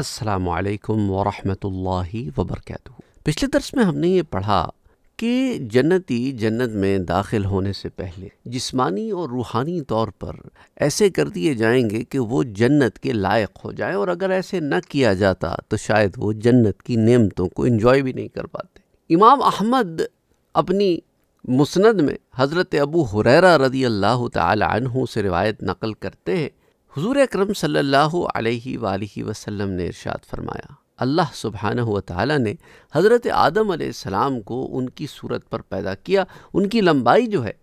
असलकम वरहि वबरक पिछले दर्स में हमने ये पढ़ा कि जन्नती जन्नत में दाखिल होने से पहले जिसमानी और रूहानी तौर पर ऐसे कर दिए जाएंगे कि वो जन्नत के लायक हो जाएं और अगर ऐसे न किया जाता तो शायद वो जन्नत की नेमतों को इन्जॉय भी नहीं कर पाते इमाम अहमद अपनी मुस्ंद में हज़रत अबू हुरैरा रदी अल्लाह तु से रिवायत नकल करते हैं हुजूर अकरम सल्लल्लाहु अलैहि वालैहि वसल्लम ने इरशाद फरमाया अल्लाह व ताली ने हज़रत आदम सलाम को उनकी सूरत पर पैदा किया उनकी लंबाई जो है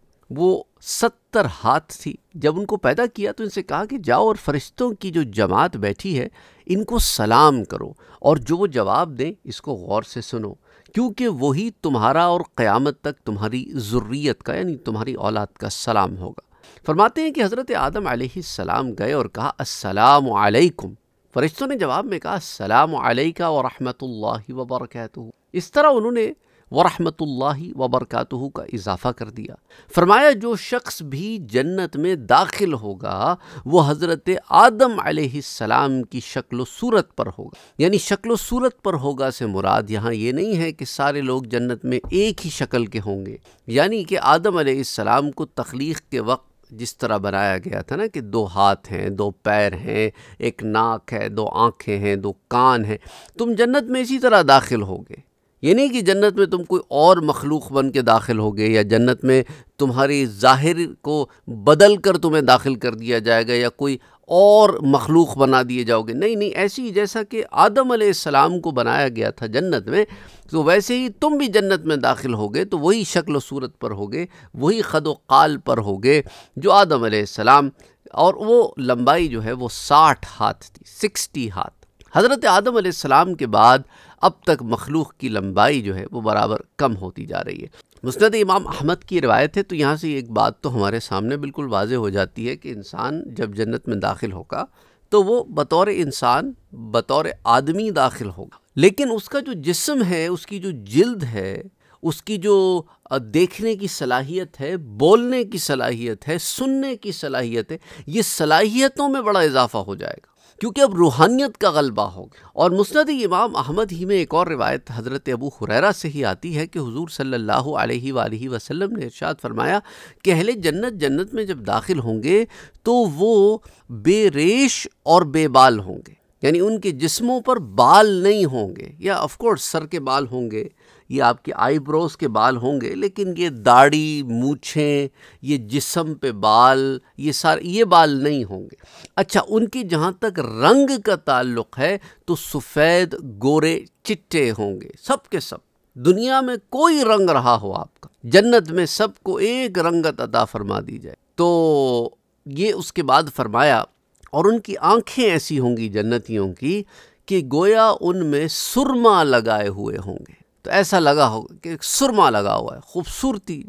वो सत्तर हाथ थी जब उनको पैदा किया तो इनसे कहा कि जाओ और फरिश्तों की जो जमात बैठी है इनको सलाम करो और जो वो जवाब दें इसको गौर से सुनो क्योंकि वही तुम्हारा और क़यामत तक तुम्हारी ज़ुर्रियत का यानी तुम्हारी औलाद का सलाम होगा फरमाते हैं कि हज़रत आदम सलाम गए और कहा अस्सलाम वालेकुम फ़रिश्तों ने जवाब में कहा सलाम अलैका व रहमतुल्लाहि व इस तरह उन्होंने व रहमतुल्लाहि व का इजाफ़ा कर दिया फरमाया जो शख्स भी जन्नत में दाखिल होगा वो हज़रत आदम सलाम की शक्ल सूरत पर होगा यानी शक्ल सूरत पर होगा से मुराद यहाँ ये नहीं है कि सारे लोग जन्नत में एक ही शक्ल के होंगे यानी कि आदम सलाम को तख्लीक के वक्त जिस तरह बनाया गया था ना कि दो हाथ हैं दो पैर हैं एक नाक है दो आँखें हैं दो कान हैं तुम जन्नत में इसी तरह दाखिल होगे ये नहीं कि जन्नत में तुम कोई और मखलूक बन के दाखिल हो गए या जन्नत में तुम्हारी ज़ाहिर को बदल कर तुम्हें दाखिल कर दिया जाएगा या कोई और मखलूक बना दिए जाओगे नहीं नहीं ऐसी जैसा कि आदम सलाम को बनाया गया था जन्नत में तो वैसे ही तुम भी जन्नत में दाखिल होगे तो वही शक्ल सूरत पर होगे वही खद पर होगे जो आदम सलाम और वो लंबाई जो है वो साठ हाथ थी सिक्सटी हाथ हज़रत आदम आसमाम के बाद अब तक मखलूक की लंबाई जो है वो बराबर कम होती जा रही है मुस्ंद इमाम अहमद की रिवायत है तो यहाँ से एक बात तो हमारे सामने बिल्कुल वाज हो जाती है कि इंसान जब जन्नत में दाखिल होगा तो वो बतौर इंसान बतौर आदमी दाखिल होगा लेकिन उसका जो जिसम है उसकी जो जिल्द है उसकी जो देखने की सलाहियत है बोलने की सलाहियत है सुनने की सलाहियत है ये सलाहियतों में बड़ा इजाफा हो जाएगा क्योंकि अब रूहानियत का गलबा हो गया और मुस्द इमाम अहमद ही में एक और रिवायत हज़रत अबू हुररा से ही आती है कि हुजूर सल्लल्लाहु अलैहि अलैहि वसल्लम ने इरशाद फरमाया कि अहले जन्नत जन्नत में जब दाखिल होंगे तो वो बेरेश और बेबाल होंगे यानी उनके जिस्मों पर बाल नहीं होंगे या ऑफ कोर्स सर के बाल होंगे ये आपके आईब्रोज के बाल होंगे लेकिन ये दाढ़ी मूछें ये जिसम पे बाल ये सारे ये बाल नहीं होंगे अच्छा उनकी जहाँ तक रंग का ताल्लुक़ है तो सफ़ेद गोरे चिट्टे होंगे सब के सब दुनिया में कोई रंग रहा हो आपका जन्नत में सबको एक रंगत अदा फरमा दी जाए तो ये उसके बाद फरमाया और उनकी आंखें ऐसी होंगी जन्नतियों की कि गोया उनमें सुरमा लगाए हुए होंगे तो ऐसा लगा होगा कि एक सुरमा लगा हुआ है खूबसूरती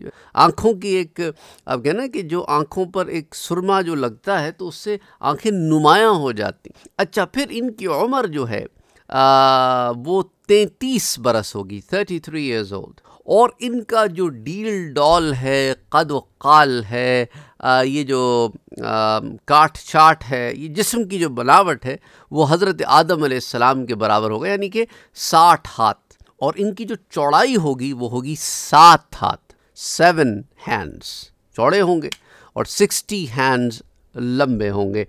आँखों की एक आप ना कि जो आँखों पर एक सुरमा जो लगता है तो उससे आँखें नुमायाँ हो जाती अच्छा फिर इनकी उम्र जो है आ, वो तैंतीस बरस होगी थर्टी थ्री ईयर्स ओल्ड और इनका जो डील डॉल है कद काल है आ, ये जो काठ चाट है ये जिस्म की जो बनावट है वो हज़रत आदम सलाम के बराबर होगा यानी कि साठ हाथ और इनकी जो चौड़ाई होगी वो होगी सात हाथ सेवन हैंड्स चौड़े होंगे और सिक्सटी हैंड्स लंबे होंगे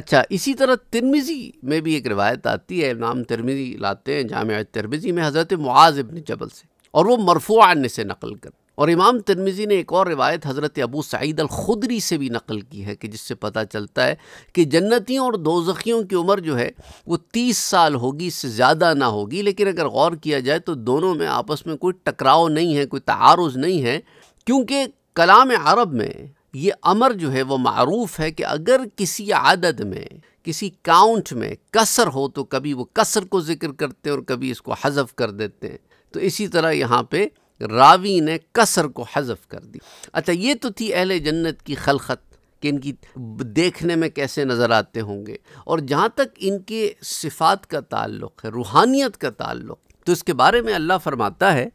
अच्छा इसी तरह तिरमिज़ी में भी एक रिवायत आती है नाम तिरमिज़ी लाते हैं जाम तिरमिज़ी में हज़रत मुआज़ इबन जबल से और वो मरफूआन से नकल करते और इमाम तिरमिज़ी ने एक और रिवायत हज़रत अबू सईद अलखुदरी से भी नकल की है कि जिससे पता चलता है कि जन्नतियों और दोजखियों की उम्र जो है वो तीस साल होगी इससे ज़्यादा ना होगी लेकिन अगर गौर किया जाए तो दोनों में आपस में कोई टकराव नहीं है कोई तारुज़ नहीं है क्योंकि कलाम अरब में ये अमर जो है वह मरूफ़ है कि अगर किसी आदत में किसी काउंट में कसर हो तो कभी वो कसर को ज़िक्र करते हैं और कभी इसको हज़फ कर देते हैं तो इसी तरह यहाँ पर रावी ने कसर को हजफ कर दी अच्छा ये तो थी अहल जन्नत की खलखत कि इनकी देखने में कैसे नज़र आते होंगे और जहाँ तक इनके सिफात का ताल्लुक़ है रूहानियत का ताल्लुक़ तो इसके बारे में अल्लाह फरमाता है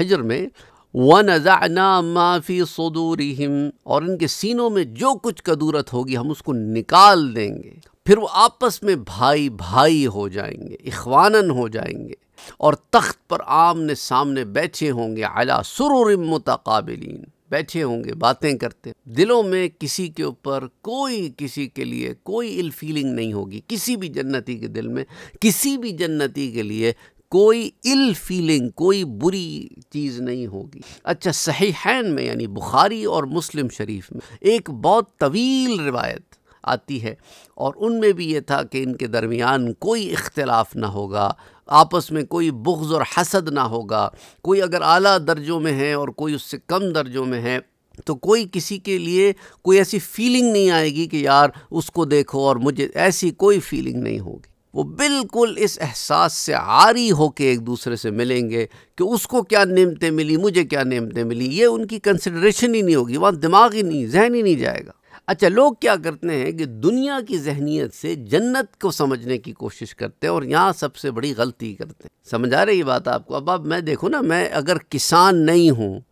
हजर में व नज़ाना माफ़ी सदूरहम और इनके सीनों में जो कुछ कदूरत होगी हम उसको निकाल देंगे फिर वो आपस में भाई भाई हो जाएंगे इखवानन हो जाएंगे और तख्त पर आमने सामने बैठे होंगे अला सुरूर मुतकाबलिन बैठे होंगे बातें करते दिलों में किसी के ऊपर कोई किसी के लिए कोई इल फीलिंग नहीं होगी किसी भी जन्नती के दिल में किसी भी जन्नती के लिए कोई इल फीलिंग कोई बुरी चीज़ नहीं होगी अच्छा सही हैन में यानी बुखारी और मुस्लिम शरीफ में एक बहुत तवील रिवायत आती है और उनमें भी ये था कि इनके दरमियान कोई इख्तलाफ ना होगा आपस में कोई बुग्ज़ और हसद ना होगा कोई अगर आला दर्जों में है और कोई उससे कम दर्जों में है तो कोई किसी के लिए कोई ऐसी फीलिंग नहीं आएगी कि यार उसको देखो और मुझे ऐसी कोई फीलिंग नहीं होगी वो बिल्कुल इस एहसास से आरी होके एक दूसरे से मिलेंगे कि उसको क्या नियमतें मिली मुझे क्या नियमतें मिली ये उनकी कंसिड्रेशन ही नहीं होगी वहाँ दिमाग ही नहीं जहन ही नहीं जाएगा अच्छा लोग क्या करते हैं कि दुनिया की जहनीत से जन्नत को समझने की कोशिश करते हैं और यहाँ सबसे बड़ी गलती करते हैं समझ आ रही बात आपको अब अब मैं देखो ना मैं अगर किसान नहीं हूँ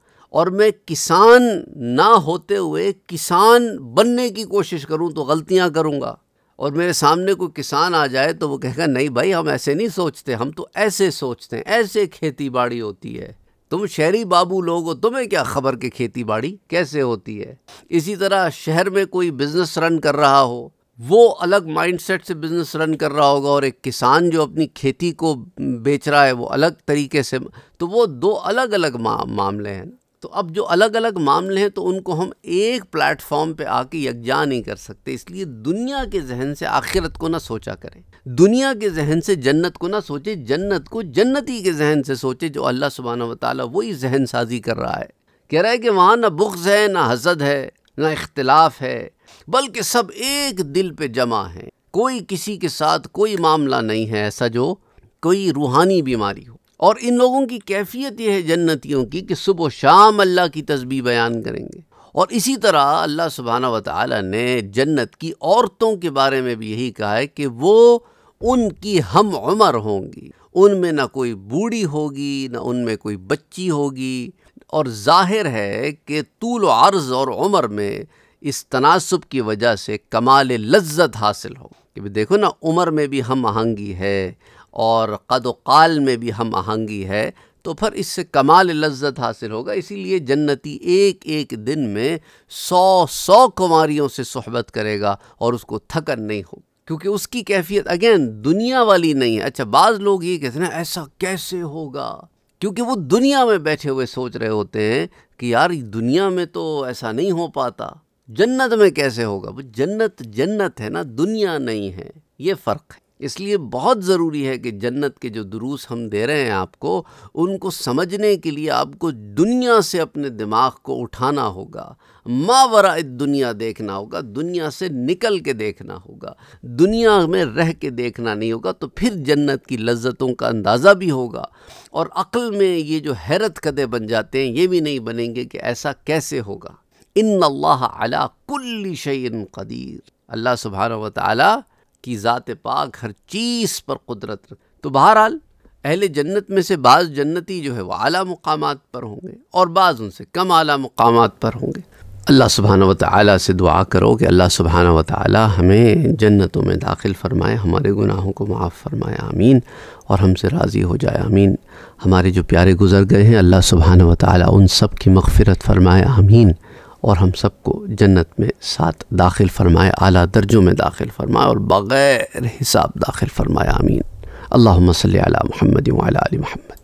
और मैं किसान ना होते हुए किसान बनने की कोशिश करूँ तो गलतियाँ करूँगा और मेरे सामने कोई किसान आ जाए तो वो कहेगा नहीं भाई हम ऐसे नहीं सोचते हम तो ऐसे सोचते हैं ऐसे खेती बाड़ी होती है तुम शहरी बाबू लोग हो तुम्हें क्या खबर कि खेती बाड़ी कैसे होती है इसी तरह शहर में कोई बिज़नेस रन कर रहा हो वो अलग माइंडसेट से बिज़नेस रन कर रहा होगा और एक किसान जो अपनी खेती को बेच रहा है वो अलग तरीके से तो वो दो अलग अलग मा, मामले हैं तो अब जो अलग अलग मामले हैं तो उनको हम एक प्लेटफॉर्म पे आके यकजा नहीं कर सकते इसलिए दुनिया के जहन से आखिरत को ना सोचा करें दुनिया के जहन से जन्नत को ना सोचे जन्नत को जन्नती के जहन से सोचे जो अल्लाह सुबहाना वाली वही जहन साजी कर रहा है कह रहा है कि वहाँ ना बुख्स है ना हजद है ना इख्तलाफ है बल्कि सब एक दिल पे जमा है कोई किसी के साथ कोई मामला नहीं है ऐसा जो कोई रूहानी बीमारी हो और इन लोगों की कैफियत यह है जन्नतियों की कि सुबह शाम अल्लाह की तस्बी बयान करेंगे और इसी तरह अल्लाह सुबहाना वाली ने जन्नत की औरतों के बारे में भी यही कहा है कि वो उनकी हम उम्र होंगी उनमें ना कोई बूढ़ी होगी ना उनमें कोई बच्ची होगी और जाहिर है कि तूल अर्ज़ और उम्र में इस तनासब की वजह से कमाल लज्जत हासिल हो कि देखो ना उम्र में भी हम आहंगी है और कद में भी हम आहंगी है तो फिर इससे कमाल लज्जत हासिल होगा इसीलिए जन्नती एक एक दिन में सौ सौ कुमारियों से सहबत करेगा और उसको थकन नहीं होगी क्योंकि उसकी कैफियत अगेन दुनिया वाली नहीं है अच्छा बाज़ लोग ये कहते हैं ऐसा कैसे होगा क्योंकि वो दुनिया में बैठे हुए सोच रहे होते हैं कि यार दुनिया में तो ऐसा नहीं हो पाता जन्नत में कैसे होगा वो जन्नत जन्नत है ना दुनिया नहीं है ये फ़र्क है इसलिए बहुत ज़रूरी है कि जन्नत के जो दुरूस हम दे रहे हैं आपको उनको समझने के लिए आपको दुनिया से अपने दिमाग को उठाना होगा मावरा दुनिया देखना होगा दुनिया से निकल के देखना होगा दुनिया में रह के देखना नहीं होगा तो फिर जन्नत की लज्जतों का अंदाज़ा भी होगा और अक्ल में ये जो हैरत कदे बन जाते हैं ये भी नहीं बनेंगे कि ऐसा कैसे होगा इन अल्लाह अला कुल्ली शयन कदीर अल्लाह सुबहान व ताली की ज़ात पाक हर चीज़ पर कुदरत रख तो बहरहाल अहले जन्नत में से बाज़ जन्नती जो है वह आला मकाम पर होंगे और बाज़ उनसे कम आला मकाम पर होंगे अल्लाह सुबहाना व से दुआ करो कि अल्लाह सुबहाना व हमें जन्नतों में दाखिल फ़रमाए हमारे गुनाहों को माफ़ फ़रमाए आमीन और हमसे राज़ी हो जाए आमीन हमारे जो प्यारे गुज़र गए हैं अल्लाह सुबहाना व उन सब की मगफ़रत फ़रमाए आमीन और हम सबको जन्नत में साथ दाखिल फरमाए आला दर्जों में दाखिल फरमाए और बग़ैर हिसाब दाखिल फरमाए आमीन अल्लाह मसल महमद महमद